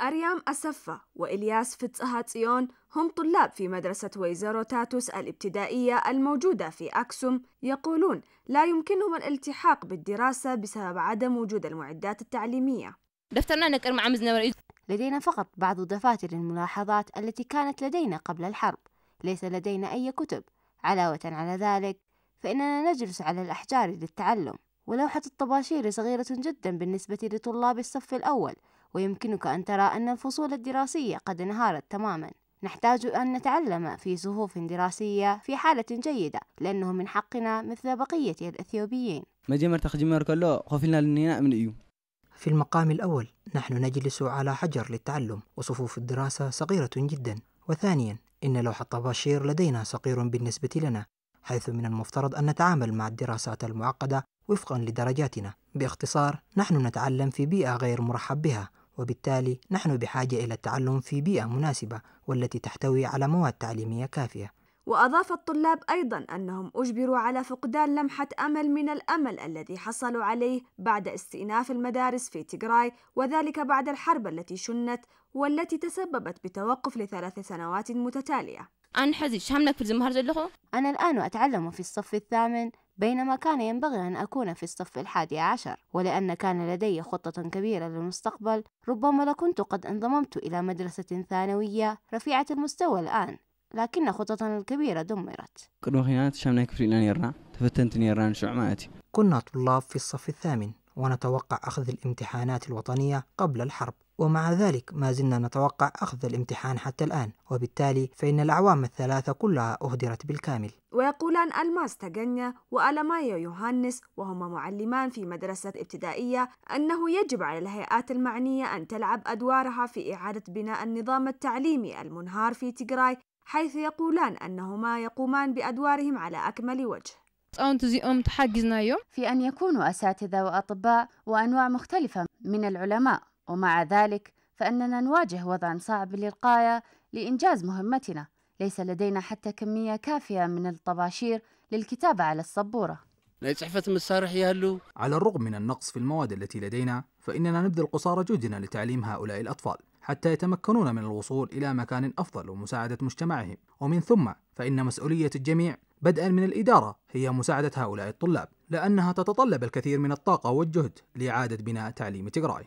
أريام أسفة وإلياس فتسها تسيون هم طلاب في مدرسة ويزارو تاتوس الابتدائية الموجودة في أكسوم يقولون لا يمكنهم الالتحاق بالدراسة بسبب عدم وجود المعدات التعليمية دفترنا نكر مع لدينا فقط بعض دفاتر الملاحظات التي كانت لدينا قبل الحرب ليس لدينا أي كتب علاوة على ذلك فإننا نجلس على الأحجار للتعلم ولوحة الطباشير صغيرة جدا بالنسبة لطلاب الصف الأول ويمكنك أن ترى أن الفصول الدراسية قد انهارت تماما نحتاج أن نتعلم في صفوف دراسية في حالة جيدة لأنه من حقنا مثل بقية الأثيوبيين في المقام الأول نحن نجلس على حجر للتعلم وصفوف الدراسة صغيرة جدا وثانيا إن لوح الطباشير لدينا صغير بالنسبة لنا حيث من المفترض أن نتعامل مع الدراسات المعقدة وفقا لدرجاتنا باختصار نحن نتعلم في بيئة غير مرحب بها وبالتالي نحن بحاجة إلى التعلم في بيئة مناسبة والتي تحتوي على مواد تعليمية كافية. وأضاف الطلاب أيضا أنهم أجبروا على فقدان لمحة أمل من الأمل الذي حصلوا عليه بعد استئناف المدارس في تيغراي وذلك بعد الحرب التي شنت والتي تسببت بتوقف لثلاث سنوات متتالية. أنا حزيش همنك في أنا الآن أتعلم في الصف الثامن بينما كان ينبغي أن أكون في الصف الحادي عشر ولأن كان لدي خطة كبيرة للمستقبل ربما لكنت قد انضممت إلى مدرسة ثانوية رفيعة المستوى الآن لكن خططنا الكبيرة دمرت كنا طلاب في الصف الثامن ونتوقع أخذ الامتحانات الوطنية قبل الحرب ومع ذلك ما زلنا نتوقع أخذ الامتحان حتى الآن وبالتالي فإن الأعوام الثلاثة كلها أهدرت بالكامل ويقولان ألماس تاغانيا وألمايا يوهانس وهما معلمان في مدرسة ابتدائية أنه يجب على الهيئات المعنية أن تلعب أدوارها في إعادة بناء النظام التعليمي المنهار في تيغراي حيث يقولان أنهما يقومان بأدوارهم على أكمل وجه في أن يكونوا أساتذة وأطباء وأنواع مختلفة من العلماء ومع ذلك فاننا نواجه وضعا صعب للغايه لانجاز مهمتنا ليس لدينا حتى كميه كافيه من الطباشير للكتابه على السبوره مسارح يا هلو على الرغم من النقص في المواد التي لدينا فإننا نبذل قصارى جهدنا لتعليم هؤلاء الأطفال حتى يتمكنون من الوصول إلى مكان أفضل ومساعدة مجتمعهم ومن ثم فإن مسؤولية الجميع بدءا من الإدارة هي مساعدة هؤلاء الطلاب لأنها تتطلب الكثير من الطاقة والجهد لإعادة بناء تعليم تجراي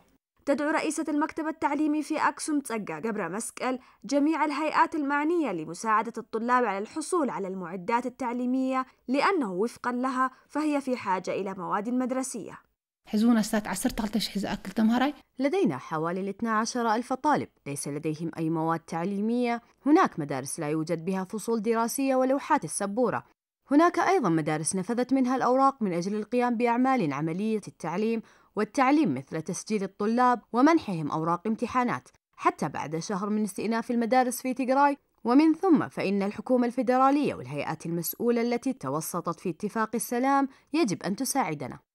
تدعو رئيسة المكتب التعليمي في أكسوم تسقع قبر مسكل جميع الهيئات المعنية لمساعدة الطلاب على الحصول على المعدات التعليمية لأنه وفقا لها فهي في حاجة إلى مواد مدرسية حزونا سات عسر تغلتش حزاء كل تمهري لدينا حوالي 12 ألف طالب ليس لديهم أي مواد تعليمية هناك مدارس لا يوجد بها فصول دراسية ولوحات السبورة هناك أيضا مدارس نفذت منها الأوراق من أجل القيام بأعمال عملية التعليم والتعليم مثل تسجيل الطلاب ومنحهم أوراق امتحانات حتى بعد شهر من استئناف المدارس في تيغراي ومن ثم فإن الحكومة الفيدرالية والهيئات المسؤولة التي توسطت في اتفاق السلام يجب أن تساعدنا